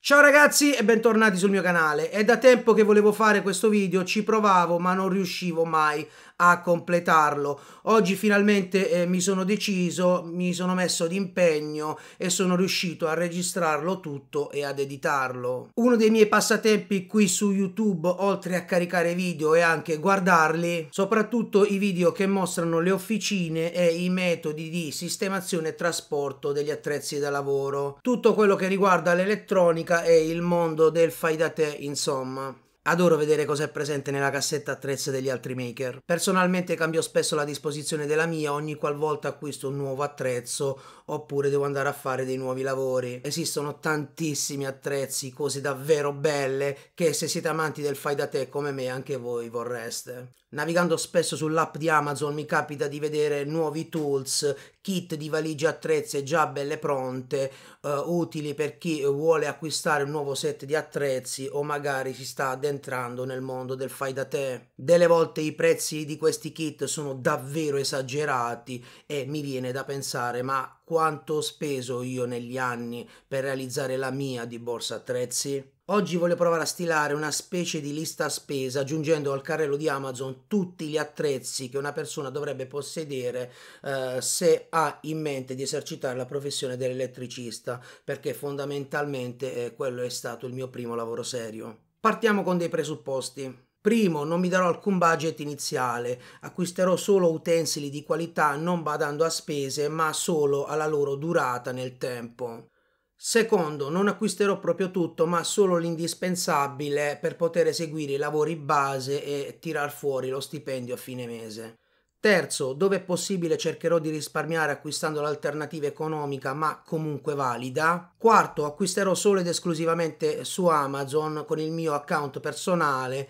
Ciao ragazzi e bentornati sul mio canale. È da tempo che volevo fare questo video, ci provavo ma non riuscivo mai a completarlo. Oggi finalmente eh, mi sono deciso, mi sono messo d'impegno e sono riuscito a registrarlo tutto e ad editarlo. Uno dei miei passatempi qui su YouTube, oltre a caricare video e anche guardarli, soprattutto i video che mostrano le officine e i metodi di sistemazione e trasporto degli attrezzi da lavoro. Tutto quello che riguarda l'elettronica e il mondo del fai da te, insomma. Adoro vedere cosa è presente nella cassetta attrezzi degli altri maker. Personalmente cambio spesso la disposizione della mia ogni qualvolta acquisto un nuovo attrezzo oppure devo andare a fare dei nuovi lavori. Esistono tantissimi attrezzi, cose davvero belle che se siete amanti del fai da te come me anche voi vorreste. Navigando spesso sull'app di Amazon mi capita di vedere nuovi tools, kit di valigie attrezze già belle pronte, eh, utili per chi vuole acquistare un nuovo set di attrezzi o magari si sta addentrando nel mondo del fai da te. Delle volte i prezzi di questi kit sono davvero esagerati e mi viene da pensare ma quanto ho speso io negli anni per realizzare la mia di borsa attrezzi? Oggi voglio provare a stilare una specie di lista spesa aggiungendo al carrello di Amazon tutti gli attrezzi che una persona dovrebbe possedere eh, se ha in mente di esercitare la professione dell'elettricista perché fondamentalmente eh, quello è stato il mio primo lavoro serio. Partiamo con dei presupposti. Primo, non mi darò alcun budget iniziale, acquisterò solo utensili di qualità non badando a spese ma solo alla loro durata nel tempo. Secondo, non acquisterò proprio tutto ma solo l'indispensabile per poter eseguire i lavori base e tirar fuori lo stipendio a fine mese. Terzo, dove è possibile cercherò di risparmiare acquistando l'alternativa economica ma comunque valida. Quarto, acquisterò solo ed esclusivamente su Amazon con il mio account personale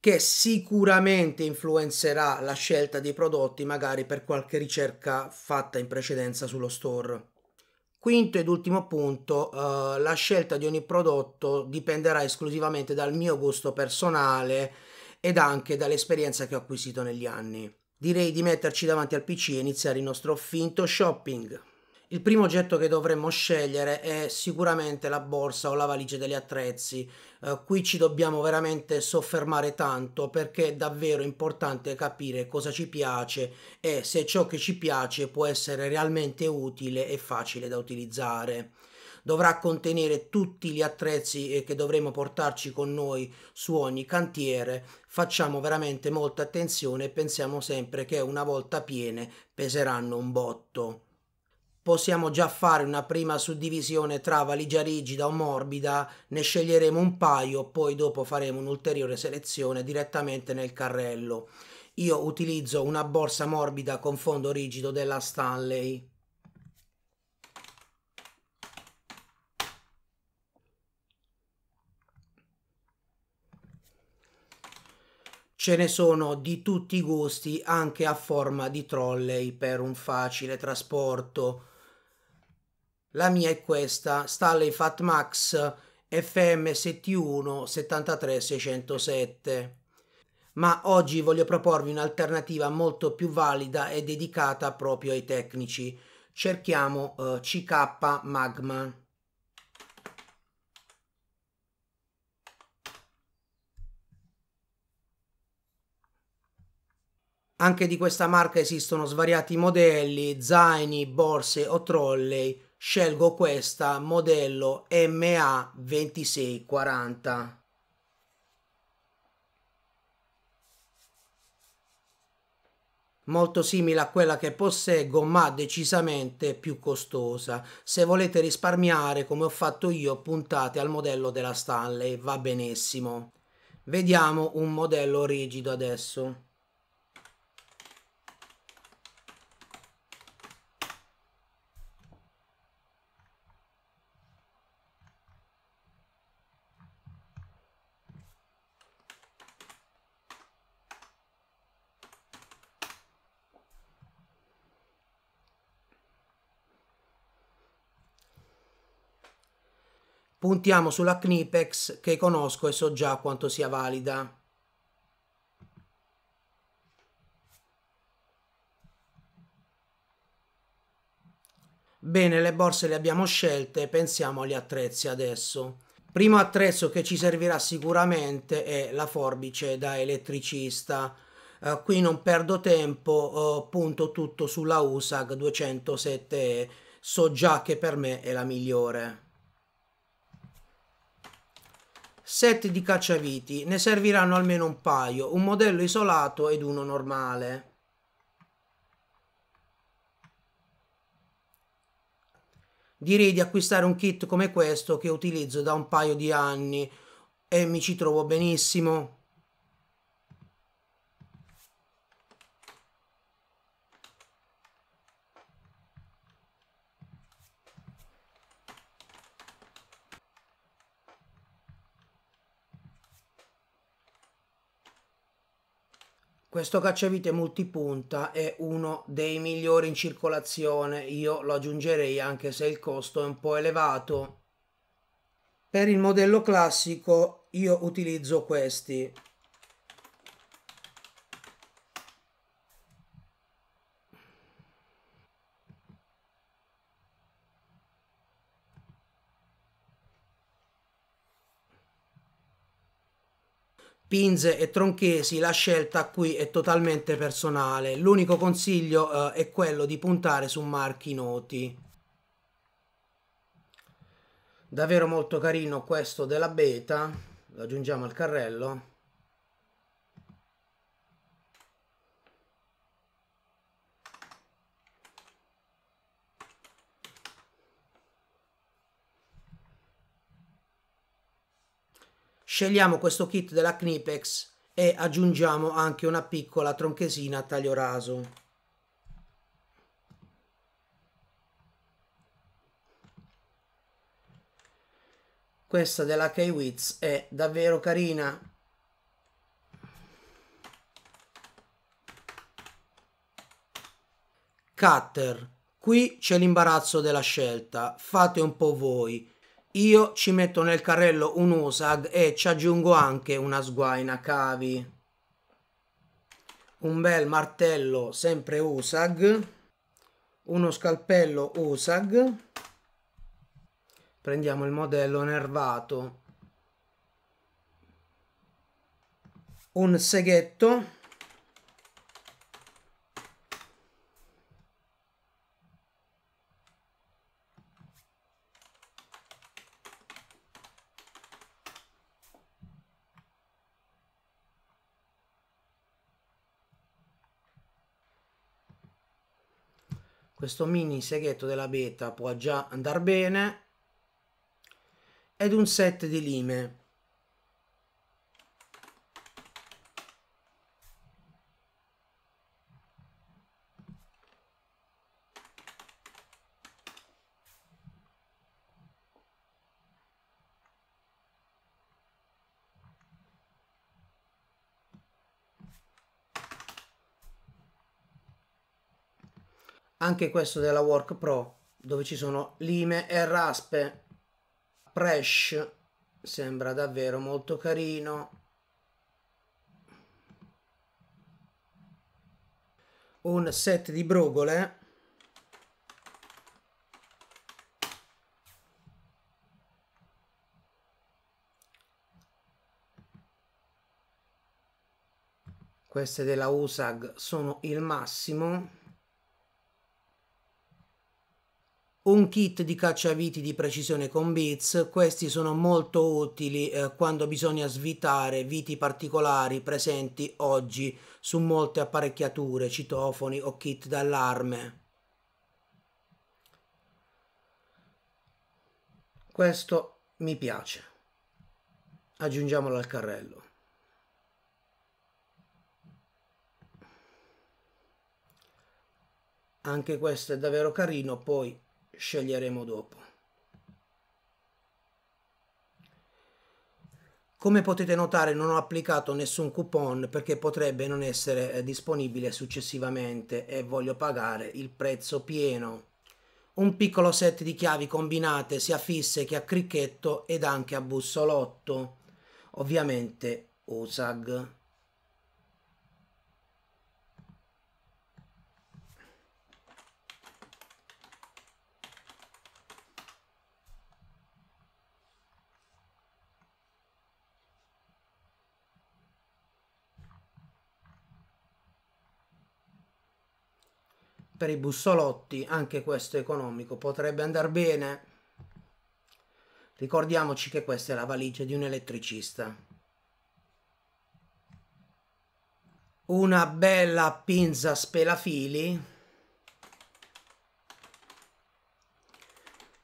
che sicuramente influenzerà la scelta dei prodotti magari per qualche ricerca fatta in precedenza sullo store. Quinto ed ultimo punto, eh, la scelta di ogni prodotto dipenderà esclusivamente dal mio gusto personale ed anche dall'esperienza che ho acquisito negli anni. Direi di metterci davanti al PC e iniziare il nostro finto shopping. Il primo oggetto che dovremmo scegliere è sicuramente la borsa o la valigia degli attrezzi. Eh, qui ci dobbiamo veramente soffermare tanto perché è davvero importante capire cosa ci piace e se ciò che ci piace può essere realmente utile e facile da utilizzare dovrà contenere tutti gli attrezzi eh, che dovremo portarci con noi su ogni cantiere. Facciamo veramente molta attenzione e pensiamo sempre che una volta piene peseranno un botto possiamo già fare una prima suddivisione tra valigia rigida o morbida, ne sceglieremo un paio, poi dopo faremo un'ulteriore selezione direttamente nel carrello. Io utilizzo una borsa morbida con fondo rigido della Stanley. Ce ne sono di tutti i gusti anche a forma di trolley per un facile trasporto. La mia è questa, Stanley Fatmax FM71 73 607. Ma oggi voglio proporvi un'alternativa molto più valida e dedicata proprio ai tecnici. Cerchiamo eh, CK Magma. Anche di questa marca esistono svariati modelli, zaini, borse o trolley scelgo questa modello MA2640. molto simile a quella che posseggo ma decisamente più costosa. Se volete risparmiare come ho fatto io puntate al modello della Stanley, va benissimo. Vediamo un modello rigido adesso. Puntiamo sulla Knipex che conosco e so già quanto sia valida. Bene, le borse le abbiamo scelte, pensiamo agli attrezzi adesso. Primo attrezzo che ci servirà sicuramente è la forbice da elettricista. Uh, qui non perdo tempo, uh, punto tutto sulla USAG 207E, so già che per me è la migliore set di cacciaviti, ne serviranno almeno un paio, un modello isolato ed uno normale. Direi di acquistare un kit come questo che utilizzo da un paio di anni e mi ci trovo benissimo. Questo cacciavite multipunta è uno dei migliori in circolazione, io lo aggiungerei anche se il costo è un po' elevato. Per il modello classico io utilizzo questi. Pinze e Tronchesi la scelta qui è totalmente personale, l'unico consiglio eh, è quello di puntare su marchi noti. Davvero molto carino questo della beta, lo aggiungiamo al carrello. Scegliamo questo kit della Knipex e aggiungiamo anche una piccola tronchesina a taglio raso. Questa della K-Witz è davvero carina. Cutter. Qui c'è l'imbarazzo della scelta. Fate un po' voi io ci metto nel carrello un Usag e ci aggiungo anche una sguaina cavi. Un bel martello sempre Usag. Uno scalpello Usag. Prendiamo il modello nervato. Un seghetto questo mini seghetto della beta può già andare bene ed un set di lime anche questo della Work Pro dove ci sono lime e raspe Presh sembra davvero molto carino un set di brugole. queste della USAG sono il massimo un kit di cacciaviti di precisione con bits, questi sono molto utili eh, quando bisogna svitare viti particolari presenti oggi su molte apparecchiature, citofoni o kit d'allarme. Questo mi piace. Aggiungiamolo al carrello. Anche questo è davvero carino, poi sceglieremo dopo. Come potete notare non ho applicato nessun coupon perché potrebbe non essere eh, disponibile successivamente e voglio pagare il prezzo pieno. Un piccolo set di chiavi combinate sia fisse che a cricchetto ed anche a bussolotto, ovviamente USAG. per i bussolotti anche questo economico potrebbe andare bene. Ricordiamoci che questa è la valigia di un elettricista. Una bella pinza spelafili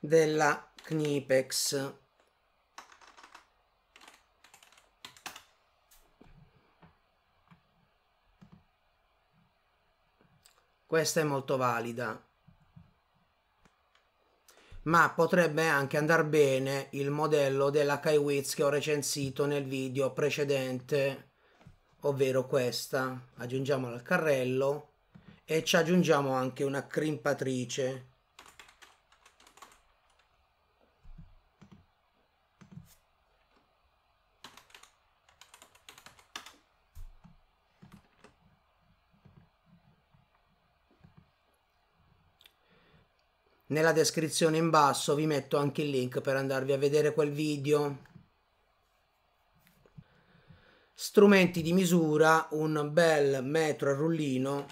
della Knipex Questa è molto valida. Ma potrebbe anche andare bene il modello della Kaiwitz che ho recensito nel video precedente, ovvero questa. Aggiungiamola al carrello e ci aggiungiamo anche una crimpatrice Nella descrizione in basso vi metto anche il link per andarvi a vedere quel video. Strumenti di misura, un bel metro a rullino.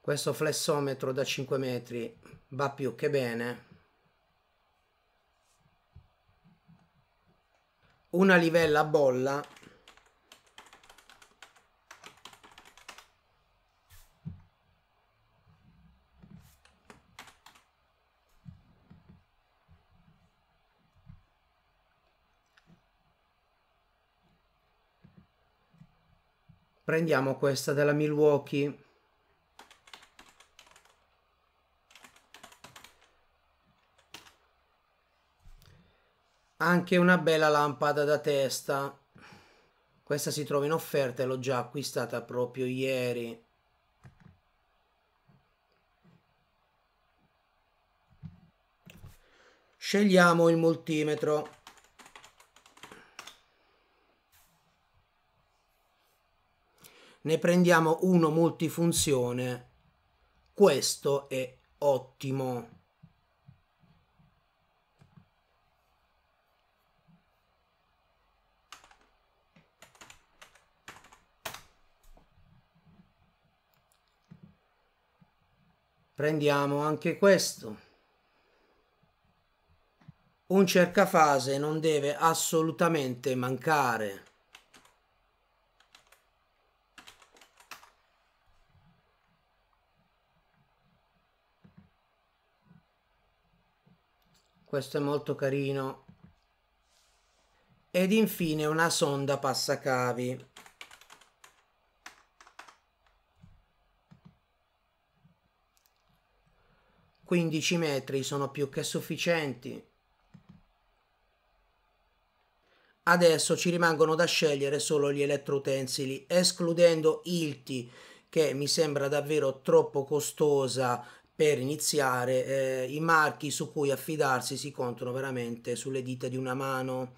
Questo flessometro da 5 metri va più che bene. Una livella a bolla prendiamo questa della Milwaukee anche una bella lampada da testa questa si trova in offerta e l'ho già acquistata proprio ieri scegliamo il multimetro ne prendiamo uno multifunzione questo è ottimo prendiamo anche questo un cercafase non deve assolutamente mancare questo è molto carino ed infine una sonda passacavi Quindici metri sono più che sufficienti Adesso ci rimangono da scegliere solo gli elettroutensili, escludendo Ilti, che mi sembra davvero troppo costosa per iniziare eh, i marchi su cui affidarsi si contano veramente sulle dita di una mano.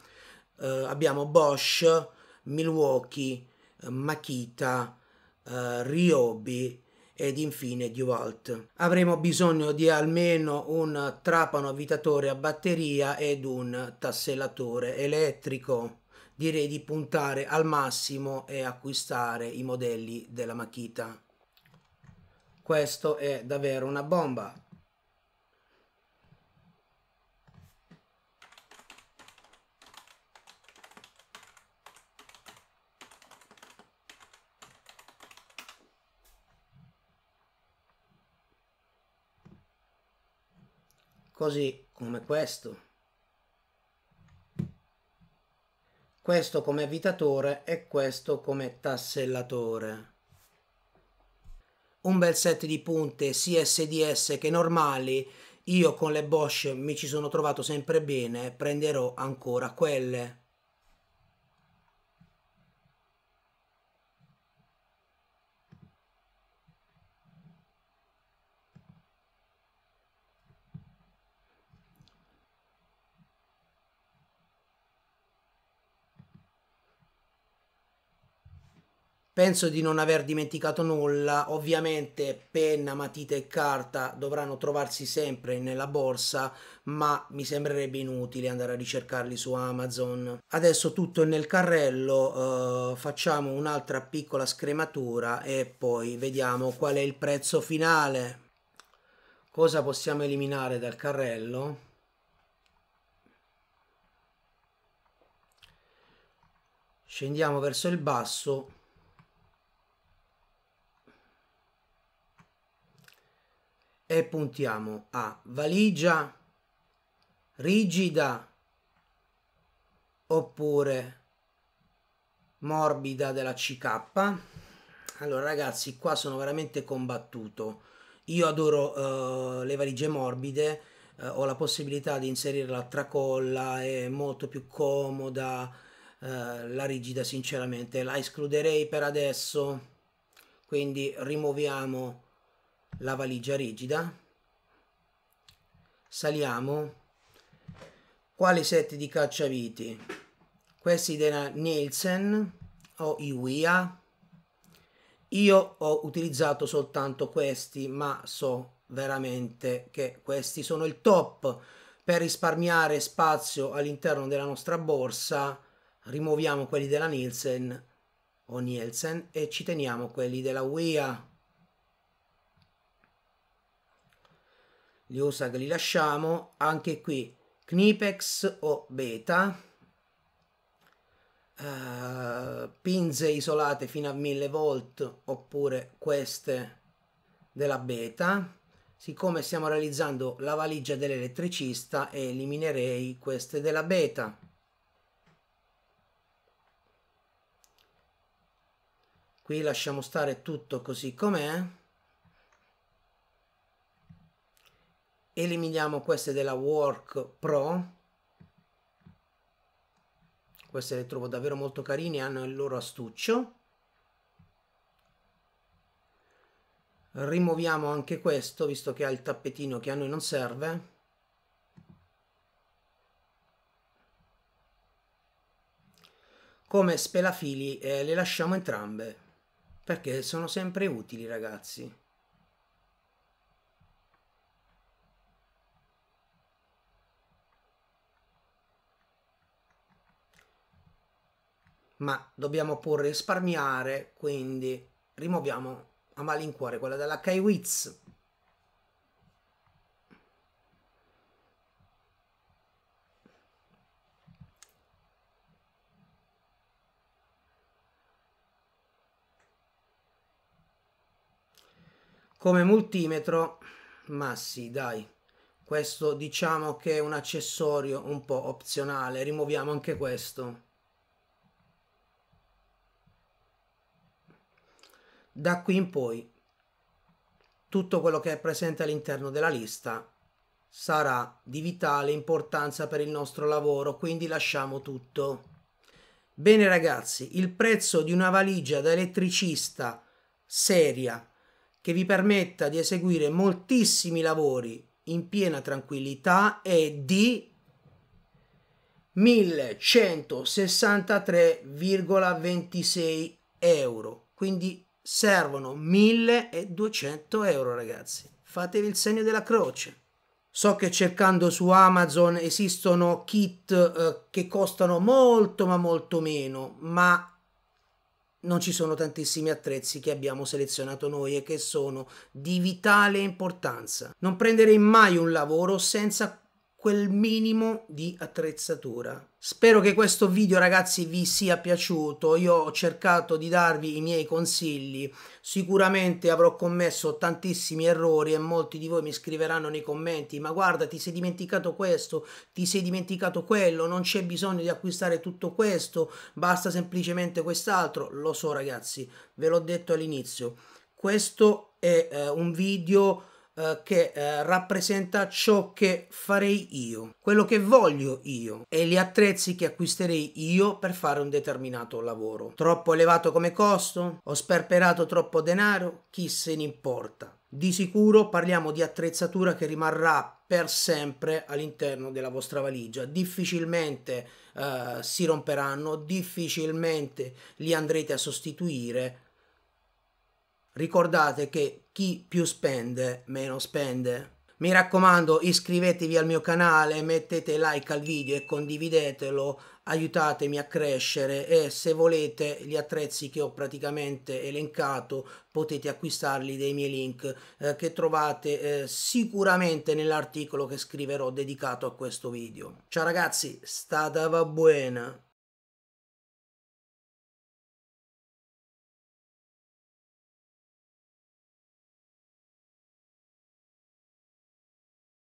Eh, abbiamo Bosch, Milwaukee, eh, Makita, eh, Ryobi ed infine Dewalt. Avremo bisogno di almeno un trapano avvitatore a batteria ed un tassellatore elettrico direi di puntare al massimo e acquistare i modelli della Makita. Questo è davvero una bomba. Così come questo. Questo come avvitatore e questo come tassellatore un bel set di punte sia SDS che normali, io con le Bosch mi ci sono trovato sempre bene, prenderò ancora quelle. Penso di non aver dimenticato nulla, ovviamente penna, matita e carta dovranno trovarsi sempre nella borsa, ma mi sembrerebbe inutile andare a ricercarli su Amazon. Adesso tutto è nel carrello, eh, facciamo un'altra piccola scrematura e poi vediamo qual è il prezzo finale. Cosa possiamo eliminare dal carrello? Scendiamo verso il basso e puntiamo a valigia rigida oppure morbida della CK. Allora ragazzi, qua sono veramente combattuto. Io adoro uh, le valigie morbide, uh, ho la possibilità di inserire la tracolla, è molto più comoda, uh, la rigida sinceramente la escluderei per adesso. Quindi rimuoviamo la valigia rigida, saliamo, quale set di cacciaviti? Questi della Nielsen o Iwia, io ho utilizzato soltanto questi ma so veramente che questi sono il top per risparmiare spazio all'interno della nostra borsa rimuoviamo quelli della Nielsen o Nielsen e ci teniamo quelli della WIA gli OSAG li lasciamo, anche qui Knipex o Beta, uh, pinze isolate fino a 1000 volt oppure queste della Beta, siccome stiamo realizzando la valigia dell'elettricista eliminerei queste della Beta. Qui lasciamo stare tutto così com'è. eliminiamo queste della Work Pro queste le trovo davvero molto carine hanno il loro astuccio rimuoviamo anche questo visto che ha il tappetino che a noi non serve come spelafili eh, le lasciamo entrambe perché sono sempre utili ragazzi ma dobbiamo pur risparmiare, quindi rimuoviamo a malincuore quella della Kaiwitz. Come multimetro, ma sì, dai, questo diciamo che è un accessorio un po' opzionale, rimuoviamo anche questo. Da qui in poi tutto quello che è presente all'interno della lista sarà di vitale importanza per il nostro lavoro, quindi lasciamo tutto. Bene ragazzi, il prezzo di una valigia da elettricista seria che vi permetta di eseguire moltissimi lavori in piena tranquillità è di 1163,26 euro, quindi servono 1200 euro ragazzi fatevi il segno della croce so che cercando su amazon esistono kit eh, che costano molto ma molto meno ma non ci sono tantissimi attrezzi che abbiamo selezionato noi e che sono di vitale importanza non prenderei mai un lavoro senza quel minimo di attrezzatura. Spero che questo video ragazzi vi sia piaciuto, io ho cercato di darvi i miei consigli, sicuramente avrò commesso tantissimi errori e molti di voi mi scriveranno nei commenti ma guarda ti sei dimenticato questo, ti sei dimenticato quello, non c'è bisogno di acquistare tutto questo, basta semplicemente quest'altro, lo so ragazzi, ve l'ho detto all'inizio, questo è eh, un video eh, che eh, rappresenta ciò che farei io, quello che voglio io e gli attrezzi che acquisterei io per fare un determinato lavoro. Troppo elevato come costo? Ho sperperato troppo denaro? Chi se ne importa? Di sicuro parliamo di attrezzatura che rimarrà per sempre all'interno della vostra valigia, difficilmente eh, si romperanno, difficilmente li andrete a sostituire Ricordate che chi più spende, meno spende. Mi raccomando, iscrivetevi al mio canale, mettete like al video e condividetelo, aiutatemi a crescere e se volete gli attrezzi che ho praticamente elencato potete acquistarli dai miei link eh, che trovate eh, sicuramente nell'articolo che scriverò dedicato a questo video. Ciao ragazzi, stata va buena!